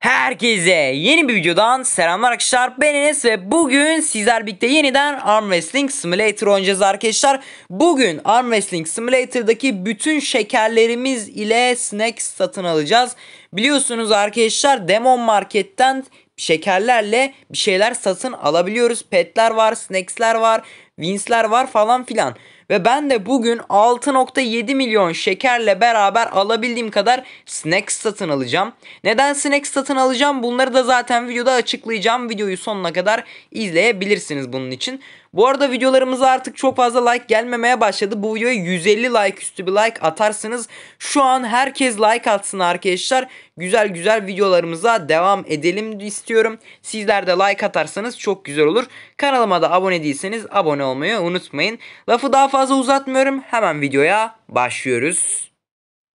Herkese yeni bir videodan selamlar arkadaşlar ben Enes ve bugün sizler birlikte yeniden Arm Wrestling Simulator oynayacağız arkadaşlar. Bugün Arm Wrestling Simulator'daki bütün şekerlerimiz ile snack satın alacağız. Biliyorsunuz arkadaşlar Demon Market'ten şekerlerle bir şeyler satın alabiliyoruz. Petler var, snacksler var, winsler var falan filan. Ve ben de bugün 6.7 milyon şekerle beraber alabildiğim kadar snack satın alacağım. Neden snack satın alacağım bunları da zaten videoda açıklayacağım. Videoyu sonuna kadar izleyebilirsiniz bunun için. Bu arada videolarımıza artık çok fazla like gelmemeye başladı. Bu videoya 150 like üstü bir like atarsınız. Şu an herkes like atsın arkadaşlar. Güzel güzel videolarımıza devam edelim istiyorum. Sizler de like atarsanız çok güzel olur. Kanalıma da abone değilseniz abone olmayı unutmayın. Lafı daha fazla fazla uzatmıyorum. Hemen videoya başlıyoruz.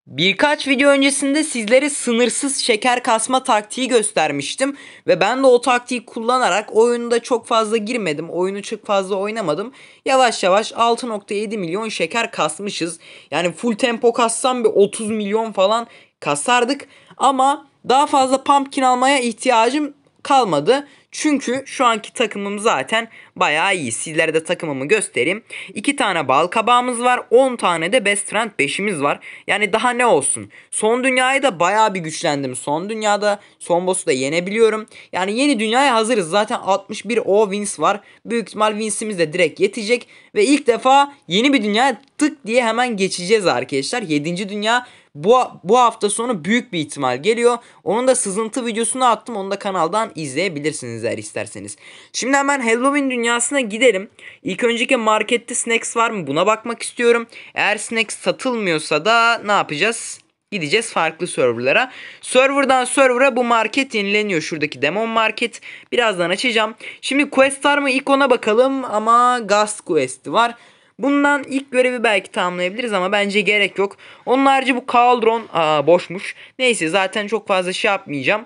Birkaç video öncesinde sizlere sınırsız şeker kasma taktiği göstermiştim ve ben de o taktiği kullanarak oyunda çok fazla girmedim, oyunu çok fazla oynamadım. Yavaş yavaş 6.7 milyon şeker kasmışız. Yani full tempo kassam bir 30 milyon falan kasardık ama daha fazla pumpkin almaya ihtiyacım kalmadı. Çünkü şu anki takımım zaten bayağı iyi. Sizlere de takımımı göstereyim. 2 tane bal kabağımız var. 10 tane de best trend 5'imiz var. Yani daha ne olsun. Son dünyayı da bayağı bir güçlendim. Son dünyada son boss'u da yenebiliyorum. Yani yeni dünyaya hazırız. Zaten 61 o wins var. Büyük ihtimal winsimiz de direkt yetecek. Ve ilk defa yeni bir dünya tık diye hemen geçeceğiz arkadaşlar. 7. dünya bu, bu hafta sonu büyük bir ihtimal geliyor. Onun da sızıntı videosunu attım. Onu da kanaldan izleyebilirsiniz eğer isterseniz. Şimdi hemen Halloween dünyasına gidelim. İlk önceki markette snacks var mı? Buna bakmak istiyorum. Eğer snacks satılmıyorsa da ne yapacağız? Gideceğiz farklı serverlara. Serverdan servera bu market yenileniyor. Şuradaki demon market. Birazdan açacağım. Şimdi quest var mı? İlk ona bakalım ama Gast quest'i var. Bundan ilk görevi belki tamamlayabiliriz ama bence gerek yok. Onun harici bu Kaldron aa, boşmuş. Neyse zaten çok fazla şey yapmayacağım.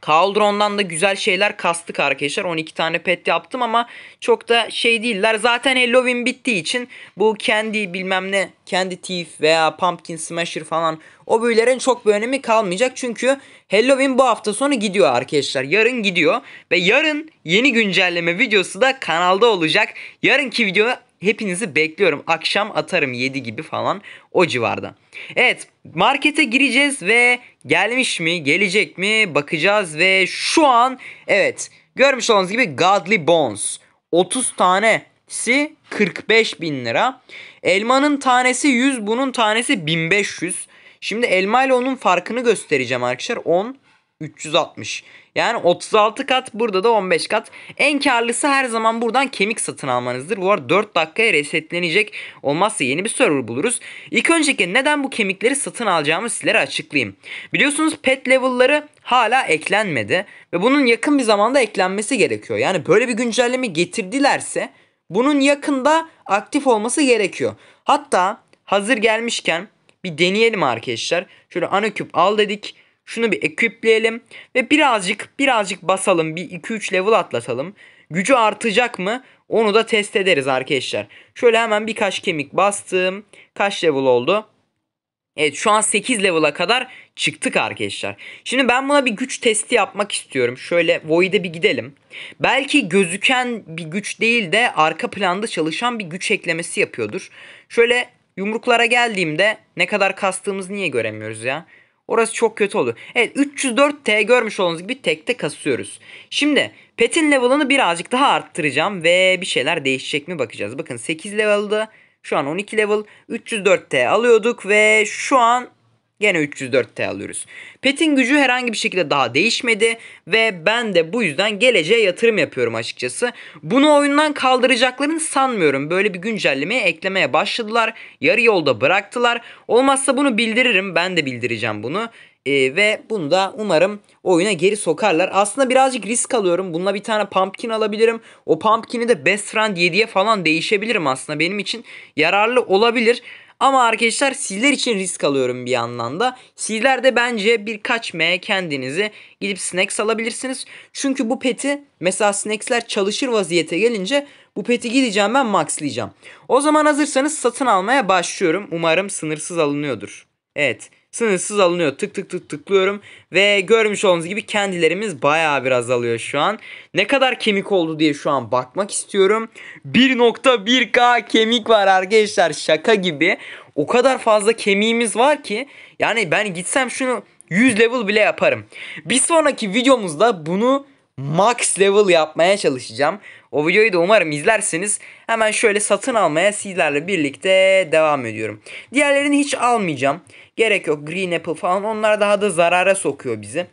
Kaldron'dan da güzel şeyler kastık arkadaşlar. 12 tane pet yaptım ama çok da şey değiller. Zaten Halloween bittiği için bu kendi bilmem ne kendi Thief veya Pumpkin Smasher falan o büyülerin çok bir önemi kalmayacak. Çünkü Halloween bu hafta sonu gidiyor arkadaşlar. Yarın gidiyor ve yarın yeni güncelleme videosu da kanalda olacak. Yarınki video hepinizi bekliyorum. Akşam atarım 7 gibi falan o civarda. Evet markete gireceğiz ve gelmiş mi gelecek mi bakacağız ve şu an evet görmüş olduğunuz gibi Godly Bones 30 tanesi 45 bin lira. Elmanın tanesi 100 bunun tanesi 1500. Şimdi elma ile onun farkını göstereceğim arkadaşlar. 10 360. Yani 36 kat burada da 15 kat. En karlısı her zaman buradan kemik satın almanızdır. Bu arada 4 dakikaya resetlenecek. Olmazsa yeni bir server buluruz. İlk önceki neden bu kemikleri satın alacağımı sizlere açıklayayım. Biliyorsunuz pet level'ları hala eklenmedi. Ve bunun yakın bir zamanda eklenmesi gerekiyor. Yani böyle bir güncelleme getirdilerse bunun yakında aktif olması gerekiyor. Hatta hazır gelmişken bir deneyelim arkadaşlar. Şöyle Anaküp al dedik. Şunu bir equipleyelim ve birazcık birazcık basalım. Bir 2-3 level atlatalım. Gücü artacak mı? Onu da test ederiz arkadaşlar. Şöyle hemen birkaç kemik bastım. Kaç level oldu? Evet şu an 8 level'a kadar çıktık arkadaşlar. Şimdi ben buna bir güç testi yapmak istiyorum. Şöyle Void'e bir gidelim. Belki gözüken bir güç değil de arka planda çalışan bir güç eklemesi yapıyordur. Şöyle yumruklara geldiğimde ne kadar kastığımızı niye göremiyoruz ya? Orası çok kötü oldu. Evet 304T görmüş olduğunuz gibi tekte kasıyoruz. Şimdi petin level'ını birazcık daha arttıracağım ve bir şeyler değişecek mi bakacağız. Bakın 8 level'da şu an 12 level 304T alıyorduk ve şu an Gene 304T alıyoruz. PET'in gücü herhangi bir şekilde daha değişmedi ve ben de bu yüzden geleceğe yatırım yapıyorum açıkçası. Bunu oyundan kaldıracaklarını sanmıyorum. Böyle bir güncellemeye eklemeye başladılar. Yarı yolda bıraktılar. Olmazsa bunu bildiririm. Ben de bildireceğim bunu. Ee, ve bunu da umarım oyuna geri sokarlar. Aslında birazcık risk alıyorum. Bununla bir tane pumpkin alabilirim. O pumpkin'i de best friend 7'ye falan değişebilirim aslında. Benim için yararlı olabilir. Ama arkadaşlar sizler için risk alıyorum bir yandan da. Sizler de bence birkaç M kendinizi gidip snacks alabilirsiniz. Çünkü bu peti mesela snacksler çalışır vaziyete gelince bu peti gideceğim ben maxlayacağım. O zaman hazırsanız satın almaya başlıyorum. Umarım sınırsız alınıyordur. Evet sınırsız alınıyor. Tık tık tık tıklıyorum ve görmüş olduğunuz gibi kendilerimiz baya biraz alıyor şu an. Ne kadar kemik oldu diye şu an bakmak istiyorum. 1.1k kemik var arkadaşlar şaka gibi. O kadar fazla kemiğimiz var ki yani ben gitsem şunu 100 level bile yaparım. Bir sonraki videomuzda bunu max level yapmaya çalışacağım. O videoyu da umarım izlersiniz. Hemen şöyle satın almaya sizlerle birlikte devam ediyorum. Diğerlerini hiç almayacağım. Gerek yok Green Apple falan onlar daha da zarara sokuyor bizi.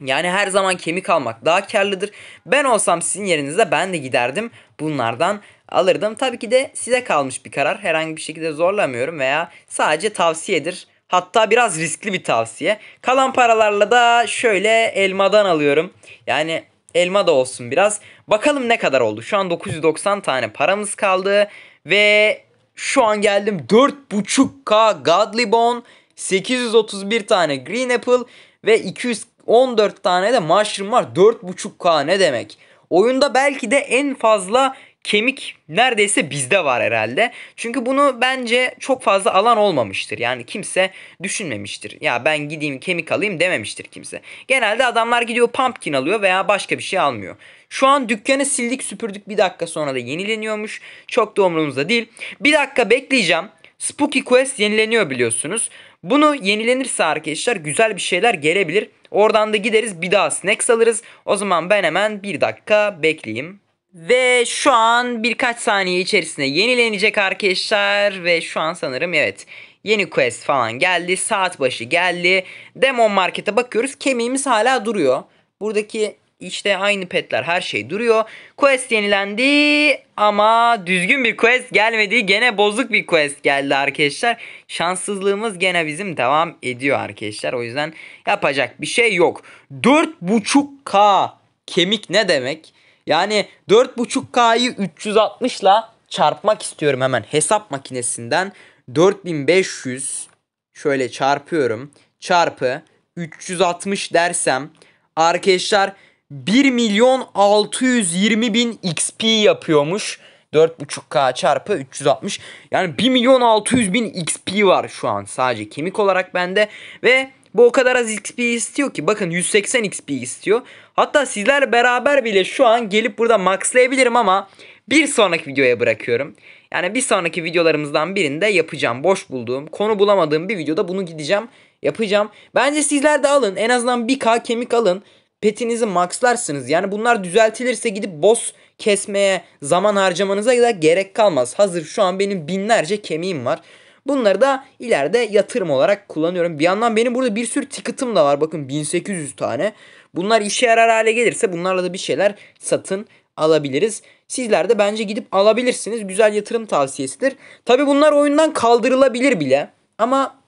Yani her zaman kemik almak daha karlıdır. Ben olsam sizin yerinizde ben de giderdim. Bunlardan alırdım. Tabii ki de size kalmış bir karar. Herhangi bir şekilde zorlamıyorum veya sadece tavsiyedir. Hatta biraz riskli bir tavsiye. Kalan paralarla da şöyle elmadan alıyorum. Yani elma da olsun biraz. Bakalım ne kadar oldu. Şu an 990 tane paramız kaldı. Ve şu an geldim 4.5K Godly Bone 831 tane Green Apple ve 214 tane de Mushroom var. 4.5K ne demek? Oyunda belki de en fazla kemik neredeyse bizde var herhalde. Çünkü bunu bence çok fazla alan olmamıştır. Yani kimse düşünmemiştir. Ya ben gideyim kemik alayım dememiştir kimse. Genelde adamlar gidiyor pumpkin alıyor veya başka bir şey almıyor. Şu an dükkanı sildik süpürdük bir dakika sonra da yenileniyormuş. Çok da umurumuzda değil. Bir dakika bekleyeceğim. Spooky Quest yenileniyor biliyorsunuz. Bunu yenilenirse arkadaşlar güzel bir şeyler gelebilir. Oradan da gideriz bir daha snack alırız. O zaman ben hemen bir dakika bekleyeyim. Ve şu an birkaç saniye içerisinde yenilenecek arkadaşlar. Ve şu an sanırım evet yeni quest falan geldi. Saat başı geldi. Demon markete bakıyoruz. Kemiğimiz hala duruyor. Buradaki işte aynı petler her şey duruyor. Quest yenilendi ama düzgün bir quest gelmedi. Gene bozuk bir quest geldi arkadaşlar. Şanssızlığımız gene bizim devam ediyor arkadaşlar. O yüzden yapacak bir şey yok. 4.5k kemik ne demek? Yani 4.5k'yı 360 ile çarpmak istiyorum hemen hesap makinesinden. 4500 şöyle çarpıyorum. Çarpı 360 dersem arkadaşlar 1 milyon 620 bin XP yapıyormuş. 4.5K çarpı 360. Yani 1 milyon 600 bin XP var şu an sadece kemik olarak bende. Ve bu o kadar az XP istiyor ki. Bakın 180 XP istiyor. Hatta sizler beraber bile şu an gelip burada maxlayabilirim ama bir sonraki videoya bırakıyorum. Yani bir sonraki videolarımızdan birinde yapacağım. Boş bulduğum, konu bulamadığım bir videoda bunu gideceğim. Yapacağım. Bence sizler de alın. En azından 1K kemik alın petinizi maxlarsınız. Yani bunlar düzeltilirse gidip boss kesmeye zaman harcamanıza da gerek kalmaz. Hazır şu an benim binlerce kemiğim var. Bunları da ileride yatırım olarak kullanıyorum. Bir yandan benim burada bir sürü ticket'ım da var. Bakın 1800 tane. Bunlar işe yarar hale gelirse bunlarla da bir şeyler satın alabiliriz. Sizler de bence gidip alabilirsiniz. Güzel yatırım tavsiyesidir. Tabi bunlar oyundan kaldırılabilir bile. Ama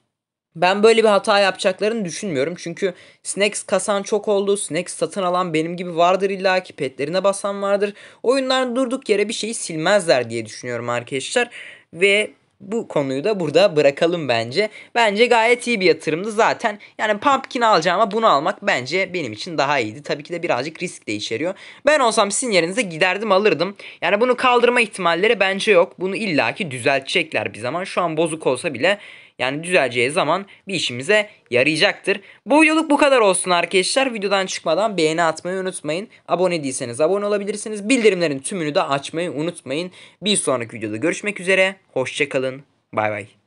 ben böyle bir hata yapacaklarını düşünmüyorum. Çünkü Snacks kasan çok oldu. Snacks satın alan benim gibi vardır illa ki petlerine basan vardır. Oyundan durduk yere bir şeyi silmezler diye düşünüyorum arkadaşlar. Ve bu konuyu da burada bırakalım bence. Bence gayet iyi bir yatırımdı zaten. Yani pumpkin alacağıma bunu almak bence benim için daha iyiydi. Tabii ki de birazcık risk de içeriyor. Ben olsam sizin yerinize giderdim alırdım. Yani bunu kaldırma ihtimalleri bence yok. Bunu illaki düzeltecekler bir zaman. Şu an bozuk olsa bile yani düzeleceği zaman bir işimize yarayacaktır. Bu videoluk bu kadar olsun arkadaşlar. Videodan çıkmadan beğeni atmayı unutmayın. Abone değilseniz abone olabilirsiniz. Bildirimlerin tümünü de açmayı unutmayın. Bir sonraki videoda görüşmek üzere. Hoşçakalın. Bay bay.